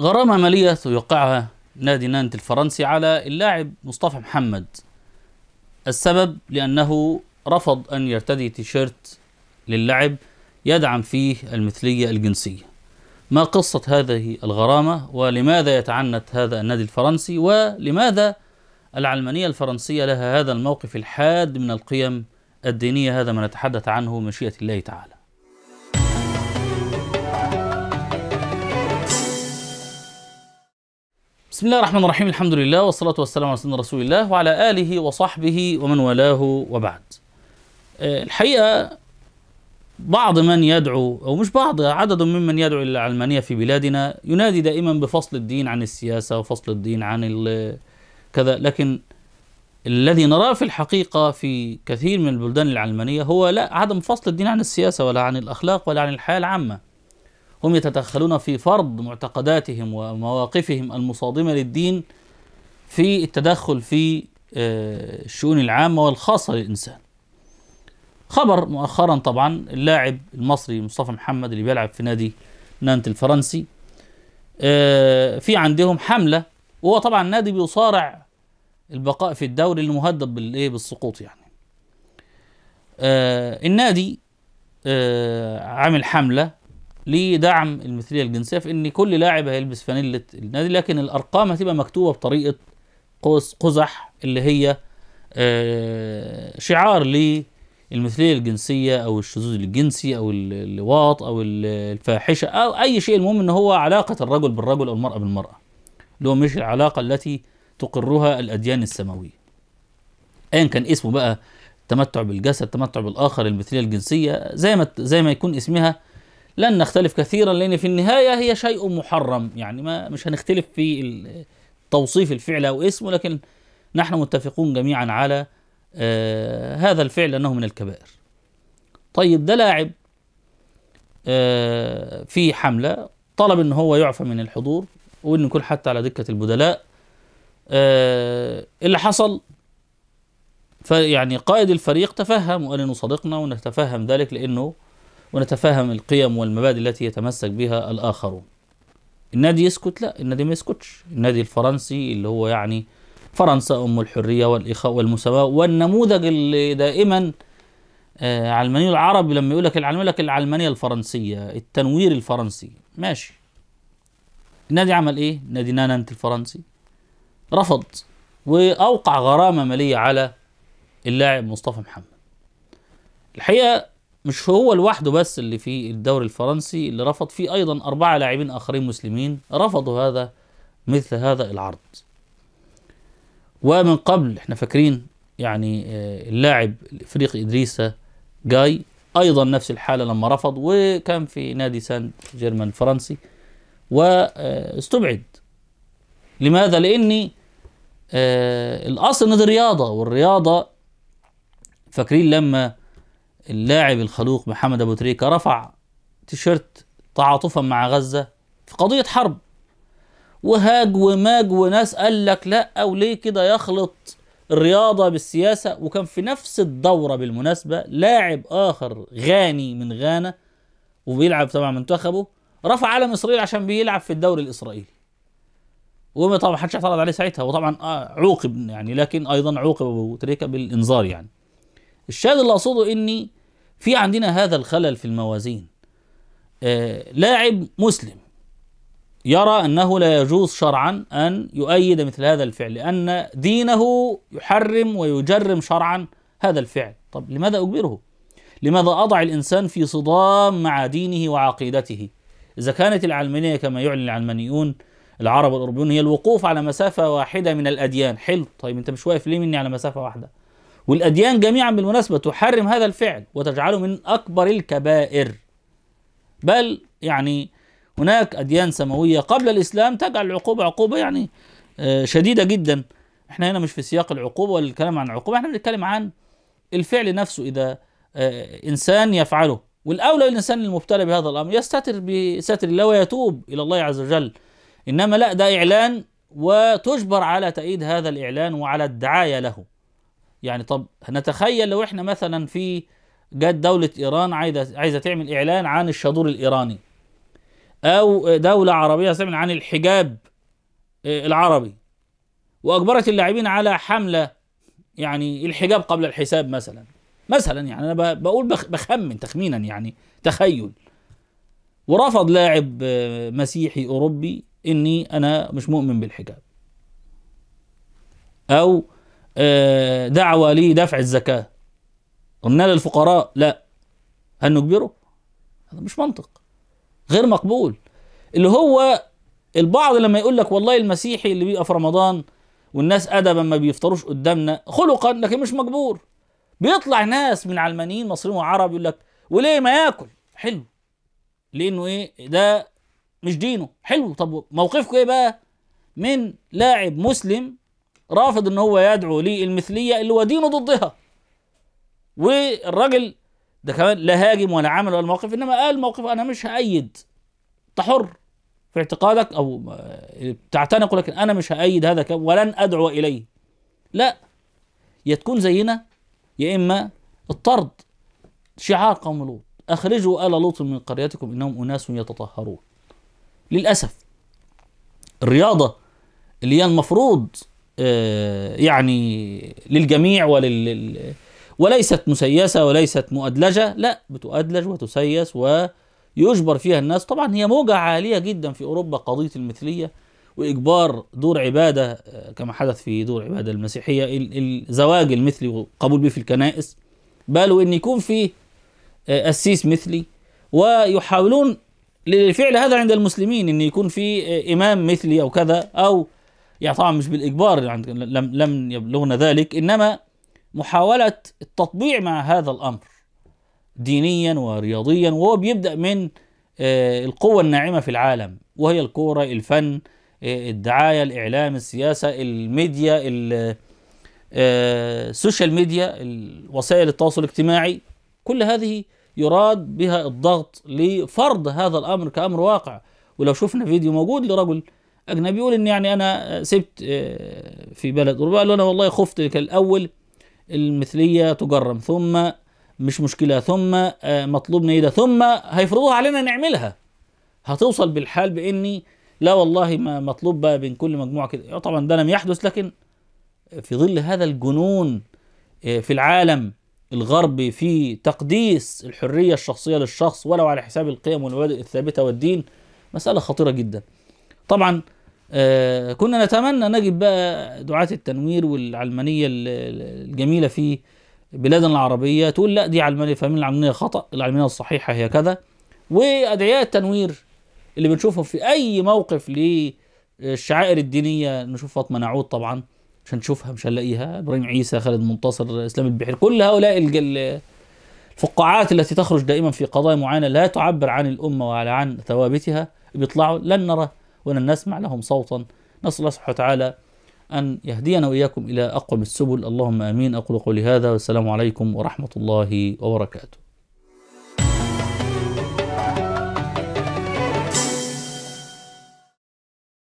غرامة مالية سيوقعها نادي نانت الفرنسي على اللاعب مصطفى محمد السبب لأنه رفض أن يرتدي تيشيرت للعب يدعم فيه المثلية الجنسية ما قصة هذه الغرامة ولماذا يتعنت هذا النادي الفرنسي ولماذا العلمانية الفرنسية لها هذا الموقف الحاد من القيم الدينية هذا ما نتحدث عنه مشيئة الله تعالى بسم الله الرحمن الرحيم الحمد لله والصلاة والسلام على سيدنا رسول الله وعلى آله وصحبه ومن والاه وبعد آه، الحقيقة بعض من يدعو أو مش بعض عدد ممن يدعو إلى العلمانية في بلادنا ينادي دائما بفصل الدين عن السياسة وفصل الدين عن كذا لكن الذي نراه في الحقيقة في كثير من البلدان العلمانية هو لا عدم فصل الدين عن السياسة ولا عن الأخلاق ولا عن الحياة العامة هم يتدخلون في فرض معتقداتهم ومواقفهم المصادمة للدين في التدخل في آه، الشؤون العامة والخاصة للإنسان خبر مؤخرا طبعا اللاعب المصري مصطفى محمد اللي بيلعب في نادي نانت الفرنسي آه، في عندهم حملة وهو طبعا نادي بيصارع البقاء في الدوري المهدد بالايه بالسقوط يعني آه، النادي عامل حملة لدعم المثليه الجنسيه في ان كل لاعب هيلبس فانيله النادي لكن الارقام هتبقى مكتوبه بطريقه قوس قزح اللي هي آه، شعار للمثليه الجنسيه او الشذوذ الجنسي او اللواط او الفاحشه او اي شيء المهم ان هو علاقه الرجل بالرجل او المراه بالمراه اللي هو مش العلاقه التي تقرها الاديان السماويه ايا كان اسمه بقى تمتع بالجسد تمتع بالاخر المثليه الجنسيه زي ما زي ما يكون اسمها لن نختلف كثيرا لان في النهايه هي شيء محرم يعني ما مش هنختلف في توصيف الفعل او اسمه لكن نحن متفقون جميعا على آه هذا الفعل انه من الكبائر. طيب ده لاعب آه في حمله طلب ان هو يعفى من الحضور وان يكون حتى على دكه البدلاء آه اللي حصل فيعني قائد الفريق تفهم وقال انه صديقنا ونتفهم ذلك لانه ونتفاهم القيم والمبادئ التي يتمسك بها الآخرون النادي يسكت لا النادي ما يسكتش النادي الفرنسي اللي هو يعني فرنسا أم الحرية والإخاء والمساواة والنموذج اللي دائما آه، علماني العربي لما يقول لك العلمانية لك العلمانية الفرنسية التنوير الفرنسي ماشي النادي عمل ايه؟ نادي نانت الفرنسي رفض وأوقع غرامة مالية على اللاعب مصطفى محمد الحقيقة مش هو لوحده بس اللي في الدوري الفرنسي اللي رفض فيه ايضا اربعه لاعبين اخرين مسلمين رفضوا هذا مثل هذا العرض ومن قبل احنا فاكرين يعني آه، اللاعب الافريقي ادريسا جاي ايضا نفس الحاله لما رفض وكان في نادي سان جيرمان الفرنسي واستبعد لماذا لاني آه، الاصل ان دي رياضه والرياضه فاكرين لما اللاعب الخلوق محمد ابو تريكه رفع تيشيرت تعاطفا مع غزه في قضيه حرب وهاج وماج وناس قال لك لا او ليه كده يخلط الرياضه بالسياسه وكان في نفس الدوره بالمناسبه لاعب اخر غاني من غانا وبيلعب طبعا منتخبه رفع علم اسرائيل عشان بيلعب في الدوري الاسرائيلي وما طبعا حدش اعترض عليه ساعتها وطبعا آه، عوقب يعني لكن ايضا عوقب ابو تريكه بالانذار يعني الشاهد اللي اقصده اني في عندنا هذا الخلل في الموازين آه لاعب مسلم يرى أنه لا يجوز شرعا أن يؤيد مثل هذا الفعل لأن دينه يحرم ويجرم شرعا هذا الفعل طب لماذا أجبره؟ لماذا أضع الإنسان في صدام مع دينه وعقيدته؟ إذا كانت العلمانية كما يعلن العلمانيون العرب والاوروبيون هي الوقوف على مسافة واحدة من الأديان حلو طيب أنت مش واقف ليه مني على مسافة واحدة؟ والأديان جميعا بالمناسبة تحرم هذا الفعل وتجعله من أكبر الكبائر بل يعني هناك أديان سماوية قبل الإسلام تجعل العقوبة عقوبة يعني آه، شديدة جدا احنا هنا مش في سياق العقوبة والكلام عن العقوبة احنا بنتكلم عن الفعل نفسه إذا آه، إنسان يفعله والأولى الإنسان المبتلى بهذا الأمر يستتر بستر الله ويتوب إلى الله عز وجل إنما لا ده إعلان وتجبر على تأييد هذا الإعلان وعلى الدعاية له يعني طب نتخيل لو احنا مثلا في جت دولة إيران عايزة عايزة تعمل إعلان عن الشادور الإيراني أو دولة عربية تعمل عن الحجاب آه، العربي وأجبرت اللاعبين على حملة يعني الحجاب قبل الحساب مثلا مثلا يعني أنا بقول بخمن تخمينا يعني تخيل ورفض لاعب آه، مسيحي أوروبي إني أنا مش مؤمن بالحجاب أو آه، دعوة لدفع الزكاة قلنا للفقراء لا هل نجبره؟ هذا مش منطق غير مقبول اللي هو البعض لما يقول لك والله المسيحي اللي بيبقى في رمضان والناس ادبا ما بيفطروش قدامنا خلقا لكن مش مجبور بيطلع ناس من علمانيين مصريين وعرب يقول لك وليه ما ياكل حلو لانه ايه ده مش دينه حلو طب موقفكم ايه بقى من لاعب مسلم رافض ان هو يدعو للمثليه اللي هو دينه ضدها والراجل ده كمان لا هاجم ولا عمل ولا موقف انما قال موقف انا مش هأيد انت حر في اعتقادك او تعتنق لكن انا مش هأيد هذا ولن ادعو اليه لا يا تكون زينا يا اما الطرد شعار قوم لوط اخرجوا ال لوط من قريتكم انهم اناس يتطهرون للاسف الرياضه اللي هي المفروض آه، يعني للجميع ولل وليست مسيسة وليست مؤدلجة لا بتؤدلج وتسيس ويجبر فيها الناس طبعا هي موجة عالية جدا في أوروبا قضية المثلية وإجبار دور عبادة آه، كما حدث في دور عبادة المسيحية الزواج المثلي والقبول به في الكنائس بل وإن يكون في قسيس آه، مثلي ويحاولون لفعل هذا عند المسلمين إن يكون في إمام مثلي أو كذا أو يعني طبعا مش بالاجبار لم لم يبلغنا ذلك انما محاوله التطبيع مع هذا الامر دينيا ورياضيا وهو بيبدا من آه، القوة الناعمة في العالم وهي الكورة الفن آه، الدعاية الإعلام السياسة الميديا آه، السوشيال ميديا وسائل التواصل الاجتماعي كل هذه يراد بها الضغط لفرض هذا الأمر كأمر واقع ولو شفنا فيديو موجود لرجل اجنبي بيقول ان يعني انا سبت آه، في بلد اوروبا قال انا والله خفت الاول المثليه تجرم ثم مش مشكله ثم آه، مطلوب نيده ثم هيفرضوها علينا نعملها هتوصل بالحال باني لا والله ما مطلوب بقى بين كل مجموعه كده آه، طبعا ده لم يحدث لكن في ظل هذا الجنون في العالم الغربي في تقديس الحريه الشخصيه للشخص ولو على حساب القيم والمبادئ الثابته والدين مساله خطيره جدا طبعا آه كنا نتمنى نجد بقى دعاة التنوير والعلمانية الجميلة في بلادنا العربية تقول لا دي علمانية فاهمين العلمانية خطأ العلمانية الصحيحة هي كذا وأدعياء التنوير اللي بنشوفهم في أي موقف للشعائر الدينية نشوف فاطمة نعود طبعا مش هنشوفها مش هنلاقيها إبراهيم عيسى خالد منتصر إسلام البحير كل هؤلاء الفقاعات التي تخرج دائما في قضايا معينة لا تعبر عن الأمة ولا عن ثوابتها بيطلعوا لن نرى وأن نسمع لهم صوتا نسأل الله سبحانه وتعالى أن يهدينا وإياكم إلى أقوم السبل اللهم آمين أقول قولي هذا والسلام عليكم ورحمة الله وبركاته